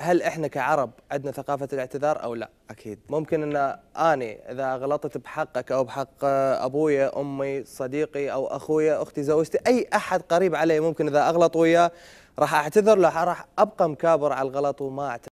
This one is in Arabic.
هل احنا كعرب عندنا ثقافه الاعتذار او لا؟ اكيد ممكن ان اني اذا غلطت بحقك او بحق ابويا، امي، صديقي او اخويا، اختي، زوجتي، اي احد قريب علي ممكن اذا اغلط وياه راح اعتذر له راح ابقى مكابر على الغلط وما اعتذر